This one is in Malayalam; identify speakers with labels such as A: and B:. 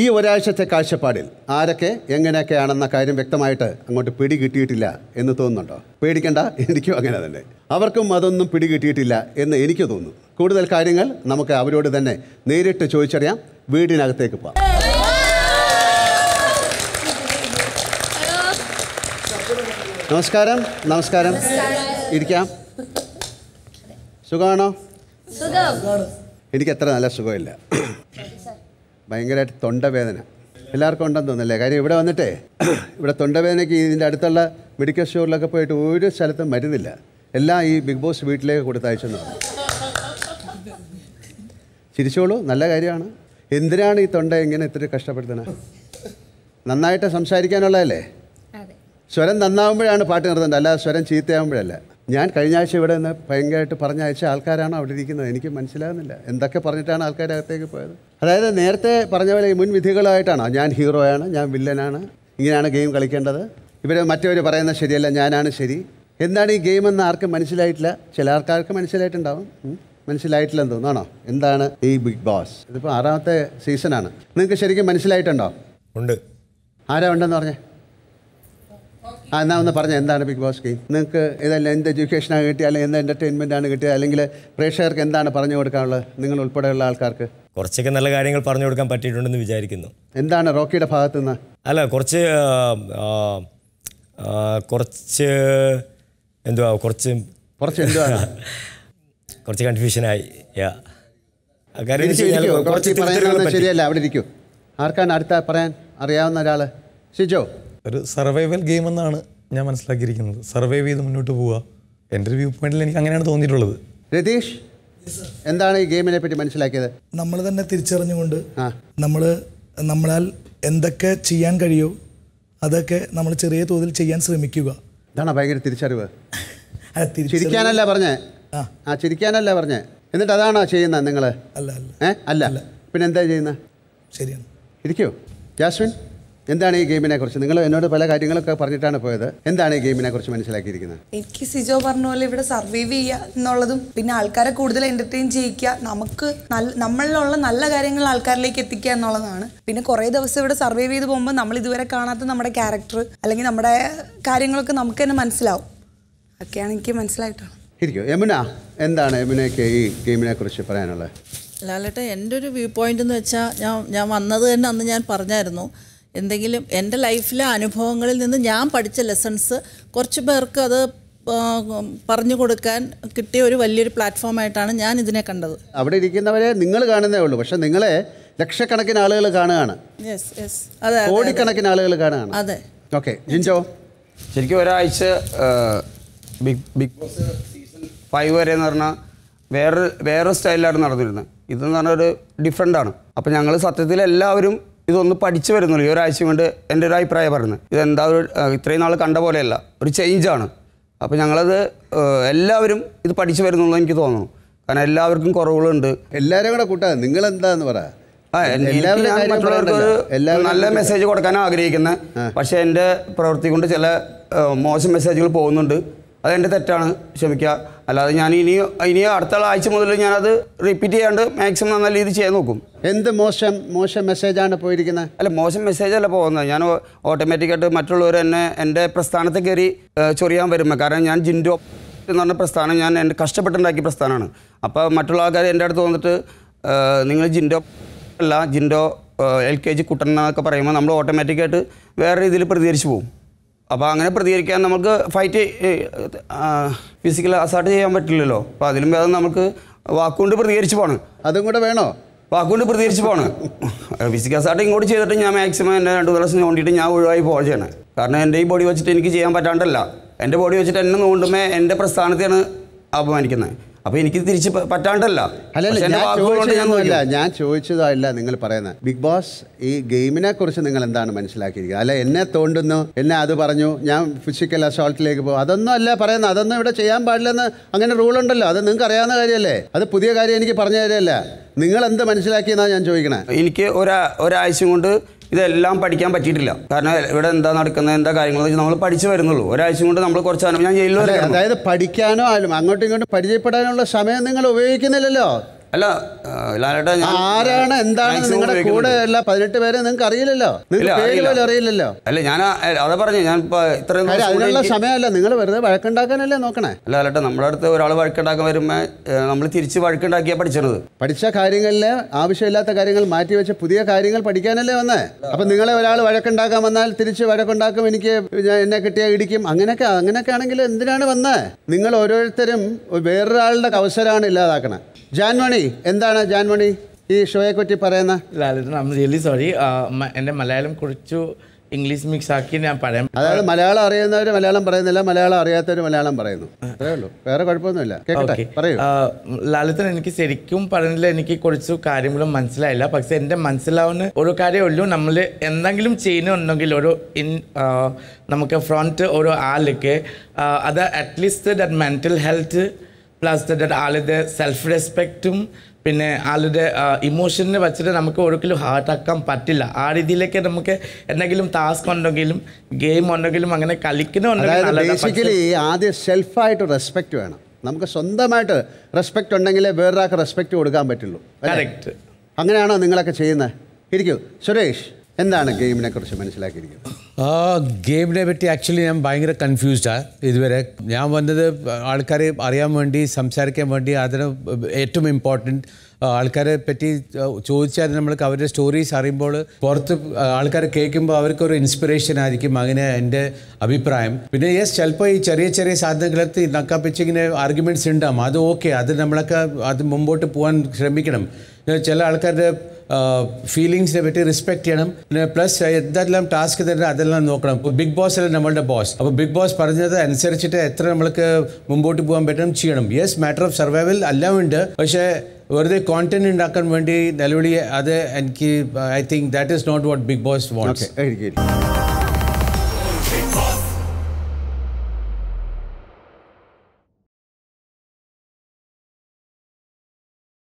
A: ഈ ഒരാഴ്ചത്തെ കാഴ്ചപ്പാടിൽ ആരൊക്കെ എങ്ങനെയൊക്കെയാണെന്ന കാര്യം വ്യക്തമായിട്ട് അങ്ങോട്ട് പിടി കിട്ടിയിട്ടില്ല എന്ന് തോന്നുന്നുണ്ടോ പേടിക്കണ്ട എനിക്കും അങ്ങനെ തന്നെ അവർക്കും അതൊന്നും പിടികിട്ടിയിട്ടില്ല എന്ന് എനിക്ക് തോന്നുന്നു കൂടുതൽ കാര്യങ്ങൾ നമുക്ക് അവരോട് തന്നെ നേരിട്ട് ചോദിച്ചറിയാം വീടിനകത്തേക്ക് പോവാം നമസ്കാരം നമസ്കാരം ഇരിക്കാം സുഖമാണോ എനിക്ക് എത്ര നല്ല സുഖമില്ല ഭയങ്കരമായിട്ട് തൊണ്ടവേദന എല്ലാവർക്കും ഉണ്ടെന്ന് തോന്നുന്നല്ലേ കാര്യം ഇവിടെ വന്നിട്ടേ ഇവിടെ തൊണ്ടവേദനയ്ക്ക് ഇതിൻ്റെ അടുത്തുള്ള മെഡിക്കൽ സ്റ്റോറിലൊക്കെ പോയിട്ട് ഒരു സ്ഥലത്തും മരുന്നില്ല എല്ലാം ഈ ബിഗ് ബോസ് വീട്ടിലേക്ക് കൊടുത്തയച്ചെന്ന് പറഞ്ഞു ചിരിച്ചോളൂ നല്ല കാര്യമാണ് എന്തിനാണ് ഈ തൊണ്ട ഇങ്ങനെ ഇത്ര കഷ്ടപ്പെടുത്തുന്നത് നന്നായിട്ട് സംസാരിക്കാനുള്ളതല്ലേ സ്വരം നന്നാവുമ്പോഴാണ് പാട്ട് നിർത്തേണ്ടത് അല്ലാതെ സ്വരം ചീത്തയാകുമ്പോഴല്ല ഞാൻ കഴിഞ്ഞ ആഴ്ച ഇവിടെ നിന്ന് ഭയങ്കരമായിട്ട് അയച്ച ആൾക്കാരാണ് അവിടെ ഇരിക്കുന്നത് എനിക്ക് മനസ്സിലാകുന്നില്ല എന്തൊക്കെ പറഞ്ഞിട്ടാണ് ആൾക്കാരകത്തേക്ക് പോയത് അതായത് നേരത്തെ പറഞ്ഞ പോലെ മുൻവിധികളായിട്ടാണ് ഞാൻ ഹീറോയാണ് ഞാൻ വില്ലനാണ് ഇങ്ങനെയാണ് ഗെയിം കളിക്കേണ്ടത് ഇവർ മറ്റവർ പറയുന്നത് ശരിയല്ല ഞാനാണ് ശരി എന്താണ് ഈ ഗെയിം എന്ന് ആർക്കും മനസ്സിലായിട്ടില്ല ചില ആൾക്കാർക്ക് മനസ്സിലായിട്ടുണ്ടാവും മനസ്സിലായിട്ടില്ലെന്ന് തോന്നുന്നു എന്താണ് ഈ ബിഗ് ബോസ് ഇതിപ്പോൾ ആറാമത്തെ സീസണാണ് നിങ്ങൾക്ക് ശരിക്കും മനസ്സിലായിട്ടുണ്ടോ ഉണ്ട് ആരാ ഉണ്ടെന്ന് പറഞ്ഞേ ആ എന്നാ ഒന്ന് പറഞ്ഞ എന്താണ് ബിഗ് ബോസ് ഗെയിം നിങ്ങൾക്ക് ഇതെല്ലാം എന്ത് എഡ്യൂക്കേഷനാണ് കിട്ടിയത് അല്ലെങ്കിൽ എന്ത് എൻ്റർടൈൻമെൻ്റ് ആണ് കിട്ടിയത് അല്ലെങ്കിൽ പ്രേക്ഷകർക്ക് എന്താണ് പറഞ്ഞു കൊടുക്കാനുള്ളത് നിങ്ങൾ ഉൾപ്പെടെയുള്ള ആൾക്കാർക്ക്
B: കുറച്ചൊക്കെ നല്ല കാര്യങ്ങൾ പറഞ്ഞു കൊടുക്കാൻ പറ്റിയിട്ടുണ്ടെന്ന് വിചാരിക്കുന്നു
A: എന്താണ് റോക്കിയുടെ ഭാഗത്തു നിന്ന്
B: അല്ല കുറച്ച് കുറച്ച് എന്തുവാ കുറച്ച് കുറച്ച് എന്തുവാ കുറച്ച്
A: കൺഫ്യൂഷനായി യാ ശരിയല്ല അവിടെ ഇരിക്കും ആർക്കാണ് അടുത്ത പറയാൻ അറിയാവുന്ന ഒരാൾ ഷിജോ ഒരു സർവൈവൽ ഗെയിം എന്നാണ് ഞാൻ മനസ്സിലാക്കിയിരിക്കുന്നത് സർവൈവ് ചെയ്ത് മുന്നോട്ട് പോവുക എൻ്റെ ഒരു വ്യൂ പോയിന്റിൽ എനിക്ക് അങ്ങനെയാണ് തോന്നിയിട്ടുള്ളത് രതീഷ് എന്താണ് ഈ ഗെയിമിനെ പറ്റി മനസ്സിലാക്കിയത്
B: നമ്മൾ തന്നെ തിരിച്ചറിഞ്ഞുകൊണ്ട് നമ്മൾ നമ്മളാൽ എന്തൊക്കെ ചെയ്യാൻ കഴിയുമോ അതൊക്കെ നമ്മൾ ചെറിയ തോതിൽ ചെയ്യാൻ ശ്രമിക്കുക
A: ഇതാണ് ഭയങ്കര തിരിച്ചറിവ് ചിരിക്കാനല്ല പറഞ്ഞേ ആ ചിരിക്കാനല്ല പറഞ്ഞേ എന്നിട്ട് അതാണോ ചെയ്യുന്നത് നിങ്ങൾ അല്ല അല്ല അല്ല പിന്നെ എന്താ ചെയ്യുന്നത് ശരിയാണ് ഇരിക്കോ ജാസ്മിൻ എന്താണ് ഈ ഗെയിമിനെ കുറിച്ച് നിങ്ങൾ എന്നോട് പല കാര്യങ്ങളൊക്കെ പറഞ്ഞിട്ടാണ് പോയത് എന്താണ് ഈ ഗെയിമിനെ കുറിച്ച് മനസ്സിലാക്കിയിരിക്കുന്നത്
B: എനിക്ക് സിജോ പറഞ്ഞ പോലെ ഇവിടെ സർവൈവ് ചെയ്യുക എന്നുള്ളതും പിന്നെ ആൾക്കാരെ കൂടുതൽ എന്റർടൈൻ ചെയ്യിക്കുക നമുക്ക് നമ്മളിലുള്ള നല്ല കാര്യങ്ങൾ ആൾക്കാരിലേക്ക് എത്തിക്കുക എന്നുള്ളതാണ് പിന്നെ കുറേ ദിവസം ഇവിടെ സർവൈവ് ചെയ്ത് പോകുമ്പോൾ നമ്മൾ ഇതുവരെ കാണാത്ത നമ്മുടെ ക്യാരക്ടർ അല്ലെങ്കിൽ നമ്മുടെ കാര്യങ്ങളൊക്കെ നമുക്ക് തന്നെ മനസ്സിലാവും ഒക്കെയാണ് എനിക്ക് മനസ്സിലായിട്ടാണ്
A: യമുന എന്താണ് യമുനയ്ക്ക് ഈ ഗെയിമിനെ കുറിച്ച് പറയാനുള്ളത്
B: ലാലേട്ട എൻ്റെ ഒരു വ്യൂ പോയിന്റ് എന്ന് വെച്ചാൽ ഞാൻ ഞാൻ വന്നത് തന്നെ അന്ന് ഞാൻ പറഞ്ഞായിരുന്നു എന്തെങ്കിലും എൻ്റെ ലൈഫിലെ അനുഭവങ്ങളിൽ നിന്ന് ഞാൻ പഠിച്ച ലെസൺസ് കുറച്ച് പേർക്ക് അത് പറഞ്ഞു കൊടുക്കാൻ കിട്ടിയ ഒരു വലിയൊരു പ്ലാറ്റ്ഫോമായിട്ടാണ് ഞാൻ ഇതിനെ കണ്ടത്
A: അവിടെ ഇരിക്കുന്നവരെ നിങ്ങൾ കാണുന്നേ ഉള്ളൂ പക്ഷെ നിങ്ങളെ ലക്ഷക്കണക്കിന് ആളുകൾ കാണുകയാണ്
B: കോടിക്കണക്കിന് ആളുകൾ കാണുകയാണ് അതെ ഓക്കെ ജിൻജോ ശരിക്കും ഒരാഴ്ച Bigg Bigg Boss season five വരെ എന്ന് പറഞ്ഞാൽ വേറെ വേറെ സ്റ്റൈലിലാണ് നടന്നിരുന്നത് ഇതെന്ന് പറഞ്ഞാൽ ഒരു ഡിഫറെൻ്റ് ആണ് അപ്പോൾ ഞങ്ങൾ സത്യത്തിൽ എല്ലാവരും ഇതൊന്ന് പഠിച്ചു വരുന്നുള്ളൂ ഈ ഒരാഴ്ച കൊണ്ട് എൻ്റെ ഒരു അഭിപ്രായം പറഞ്ഞു ഇതെന്താ ഒരു ഇത്രയും നാൾ കണ്ട പോലെയല്ല ഒരു ചേഞ്ചാണ് അപ്പോൾ ഞങ്ങളത് എല്ലാവരും ഇത് പഠിച്ചു വരുന്നുള്ളൂ എനിക്ക് തോന്നുന്നു കാരണം എല്ലാവർക്കും കുറവുകളുണ്ട് എല്ലാവരും കൂടെ കൂട്ടാ നിങ്ങൾ എന്താന്ന് പറ നല്ല മെസ്സേജ് കൊടുക്കാൻ ആഗ്രഹിക്കുന്നത് പക്ഷേ എൻ്റെ പ്രവൃത്തി കൊണ്ട് ചില മോശം മെസ്സേജുകൾ പോകുന്നുണ്ട് അതെൻ്റെ തെറ്റാണ് ക്ഷമിക്കുക അല്ലാതെ ഞാൻ ഇനി ഇനി അടുത്ത ആഴ്ച മുതൽ ഞാനത് റിപ്പീറ്റ് ചെയ്യാണ്ട് മാക്സിമം നല്ല രീതിയിൽ ചെയ്യാൻ നോക്കും എന്ത് മോശം മോശം മെസ്സേജാണ് പോയിരിക്കുന്നത് അല്ല മോശം മെസ്സേജല്ല പോകുന്നത് ഞാൻ ഓട്ടോമാറ്റിക്കായിട്ട് മറ്റുള്ളവർ എന്നെ എൻ്റെ പ്രസ്ഥാനത്തെ കയറി ചൊറിയാൻ വരുമ്പോൾ കാരണം ഞാൻ ജിൻഡോ എന്ന് പറഞ്ഞ പ്രസ്ഥാനം ഞാൻ എൻ്റെ കഷ്ടപ്പെട്ടുണ്ടാക്കിയ പ്രസ്ഥാനമാണ് അപ്പോൾ മറ്റുള്ള ആൾക്കാർ എൻ്റെ അടുത്ത് വന്നിട്ട് നിങ്ങൾ ജിൻഡോ അല്ല ജിൻഡോ എൽ കെ ജി കുട്ടൻ എന്നൊക്കെ പറയുമ്പോൾ നമ്മൾ ഓട്ടോമാറ്റിക്കായിട്ട് വേറെ രീതിയിൽ പ്രതികരിച്ചു പോകും അപ്പോൾ അങ്ങനെ പ്രതികരിക്കാൻ നമുക്ക് ഫൈറ്റ് ഫിസിക്കൽ അസാർട്ട് ചെയ്യാൻ പറ്റില്ലല്ലോ അപ്പോൾ അതിലും ഭേദം നമുക്ക് വാക്കുകൊണ്ട് പ്രതികരിച്ച് പോകണം അതും കൂടെ വേണോ വാക്കുകൊണ്ട് പ്രതികരിച്ച് പോകണം ഫിസിക്കൽ അസാർട്ട് ഇങ്ങോട്ട് ചെയ്തിട്ട് ഞാൻ മാക്സിമം എൻ്റെ രണ്ട് ദിവസം നോണ്ടിയിട്ട് ഞാൻ ഒഴിവായി പോവുകയാണ് കാരണം എൻ്റെ ഈ ബോഡി വെച്ചിട്ട് എനിക്ക് ചെയ്യാൻ പറ്റാണ്ടല്ല എൻ്റെ ബോഡി വെച്ചിട്ട് എന്നെ നോണ്ടുമ്പോൾ എൻ്റെ പ്രസ്ഥാനത്തെയാണ് അപമാനിക്കുന്നത് അപ്പൊ എനിക്ക് തിരിച്ച് പറ്റാണ്ടല്ല അല്ല
A: ഞാൻ ചോദിച്ചതല്ല നിങ്ങൾ പറയുന്നത് ബിഗ് ബോസ് ഈ ഗെയിമിനെ കുറിച്ച് നിങ്ങൾ എന്താണ് മനസ്സിലാക്കിയിരിക്കുന്നത് അല്ല എന്നെ തോണ്ടുന്നു എന്നെ അത് പറഞ്ഞു ഞാൻ ഫിസിക്കൽ അസോൾട്ടിലേക്ക് പോകും അതൊന്നും അല്ല പറയുന്നത് അതൊന്നും ഇവിടെ ചെയ്യാൻ പാടില്ലെന്ന് അങ്ങനെ റൂൾ ഉണ്ടല്ലോ അത് നിങ്ങൾക്ക് അറിയാവുന്ന കാര്യമല്ലേ അത്
B: പുതിയ കാര്യം എനിക്ക് പറഞ്ഞു കാര്യമല്ല നിങ്ങൾ എന്ത് മനസ്സിലാക്കിയെന്നാണ് ഞാൻ ചോദിക്കണേ എനിക്ക് ഒരാ ഒരാഴ്ച കൊണ്ട് ഇതെല്ലാം പഠിക്കാൻ പറ്റിയിട്ടില്ല കാരണം ഇവിടെ എന്താ നടക്കുന്നത് എന്താ കാര്യങ്ങൾ നമ്മൾ പഠിച്ചു വരുന്നുള്ളൂ ഒരാഴ്ച കൊണ്ട് നമ്മൾ കുറച്ച് ഞാൻ ജയിലിൽ അതായത് പഠിക്കാനോ ആയാലും അങ്ങോട്ടും ഇങ്ങോട്ടും പരിചയപ്പെടാനുള്ള സമയം നിങ്ങൾ ഉപയോഗിക്കുന്നില്ലല്ലോ അല്ല ലാലേട്ടാ ആരാണ് എന്താണ് നിങ്ങളുടെ കൂടെ
A: അല്ല പതിനെട്ട് പേരെ
B: നിങ്ങൾക്ക് അറിയില്ലല്ലോ നിങ്ങൾക്ക് അറിയില്ലല്ലോ അല്ല ഞാൻ അതാ പറഞ്ഞു ഞാൻ ഇത്രയും അതിനുള്ള
A: സമയമല്ല നിങ്ങൾ വെറുതെ വഴക്കുണ്ടാക്കാനല്ലേ നോക്കണേ
B: അല്ല ലാലേട്ടാ നമ്മുടെ അടുത്ത് ഒരാൾ വഴക്കുണ്ടാക്കാൻ വരുമ്പോൾ നമ്മൾ തിരിച്ച് വഴക്കുണ്ടാക്കിയാ പഠിച്ചത്
A: പഠിച്ച കാര്യങ്ങളിൽ ആവശ്യമില്ലാത്ത കാര്യങ്ങൾ മാറ്റി വെച്ച് പുതിയ കാര്യങ്ങൾ പഠിക്കാനല്ലേ വന്നേ അപ്പൊ നിങ്ങളെ ഒരാൾ വഴക്കുണ്ടാക്കാൻ വന്നാൽ തിരിച്ച് വഴക്കുണ്ടാക്കും എനിക്ക് എന്നെ കിട്ടിയ ഇടിക്കും അങ്ങനെയൊക്കെ അങ്ങനെയൊക്കെ ആണെങ്കിൽ എന്തിനാണ് വന്നേ നിങ്ങൾ ഓരോരുത്തരും വേറൊരാളുടെ അവസരമാണ് ഇല്ലാതാക്കണേ ജാൻമണി എന്താണ് ജാൻമണി ഈ ഷോയെ പറ്റി പറയുന്ന
B: റിയലി സോറി എൻ്റെ മലയാളം കുറിച്ചു ഇംഗ്ലീഷ് മിക്സ് ആക്കി ഞാൻ പറയാം അതായത് മലയാളം അറിയുന്നവർ മലയാളം
A: പറയുന്നില്ല മലയാളം അറിയാത്തവർ മലയാളം പറയുന്നു
B: അത്രേ ഉള്ളൂ വേറെ കുഴപ്പമൊന്നുമില്ല കേട്ടെ ലാലിത്തൻ എനിക്ക് ശരിക്കും പറഞ്ഞില്ല എനിക്ക് കുറച്ച് കാര്യങ്ങളും മനസ്സിലായില്ല പക്ഷെ എൻ്റെ മനസ്സിലാവുന്ന ഒരു കാര്യമേ ഉള്ളൂ നമ്മൾ എന്തെങ്കിലും ചെയ്യുന്നുണ്ടെങ്കിൽ ഒരു ഇൻ നമുക്ക് ഫ്രണ്ട് ഒരു ആൾക്ക് അത് at least that mental health plus that ആളുടെ സെൽഫ് റെസ്പെക്റ്റും പിന്നെ ആളുടെ ഇമോഷനെ വെച്ചിട്ട് നമുക്ക് ഒരിക്കലും ഹാർട്ടാക്കാൻ പറ്റില്ല ആ രീതിയിലേക്ക് നമുക്ക് എന്തെങ്കിലും ടാസ്ക് ഉണ്ടെങ്കിലും ഗെയിം ഉണ്ടെങ്കിലും അങ്ങനെ കളിക്കുന്നുണ്ടെങ്കിൽ
A: ആദ്യം സെൽഫായിട്ട് റെസ്പെക്റ്റ് വേണം നമുക്ക് സ്വന്തമായിട്ട് റെസ്പെക്റ്റ് ഉണ്ടെങ്കിലേ വേറൊരാൾക്ക് റെസ്പെക്റ്റ് കൊടുക്കാൻ പറ്റുള്ളൂ കറക്റ്റ് അങ്ങനെയാണോ നിങ്ങളൊക്കെ ചെയ്യുന്നത് ഇരിക്കൂ സുരേഷ് എന്താണ് ഗെയിമിനെ കുറിച്ച് മനസ്സിലാക്കിയിരിക്കുന്നത് ഗെയിമിനെ പറ്റി ആക്ച്വലി ഞാൻ ഭയങ്കര കൺഫ്യൂസ്ഡാണ് ഇതുവരെ ഞാൻ വന്നത് ആൾക്കാരെ അറിയാൻ വേണ്ടി സംസാരിക്കാൻ വേണ്ടി അതിന് ഏറ്റവും ഇമ്പോർട്ടൻറ്റ് ആൾക്കാരെ പറ്റി ചോദിച്ചാൽ നമ്മൾക്ക് അവരുടെ സ്റ്റോറീസ് അറിയുമ്പോൾ പുറത്ത് ആൾക്കാർ കേൾക്കുമ്പോൾ അവർക്കൊരു ഇൻസ്പിറേഷൻ ആയിരിക്കും അങ്ങനെ എൻ്റെ അഭിപ്രായം പിന്നെ യെസ് ചിലപ്പോൾ ഈ ചെറിയ ചെറിയ സാധനങ്ങളെത്ത് നക്കാപ്പിച്ച് ഇങ്ങനെ ആർഗ്യുമെൻറ്റ്സ് ഉണ്ടാകും അത് ഓക്കെ അത് നമ്മളൊക്കെ അത് മുമ്പോട്ട് പോകാൻ ശ്രമിക്കണം ചില ആൾക്കാരുടെ ഫീലിങ്സിനെ പറ്റി റെസ്പെക്ട് ചെയ്യണം പിന്നെ പ്ലസ് എന്തെല്ലാം ടാസ്ക് തരണം അതെല്ലാം നോക്കണം ബിഗ് ബോസ് അല്ല നമ്മളുടെ ബോസ് അപ്പോൾ ബിഗ് ബോസ് പറഞ്ഞത് അനുസരിച്ചിട്ട് എത്ര നമ്മൾക്ക് മുമ്പോട്ട് പോകാൻ പറ്റണം ചെയ്യണം യെസ് മാറ്റർ ഓഫ് സർവൈവൽ എല്ലാം ഉണ്ട് പക്ഷേ വെറുതെ കോണ്ടന്റ് ഉണ്ടാക്കാൻ വേണ്ടി നിലവിളി അത് എനിക്ക് I think that is not what Bigg Boss wants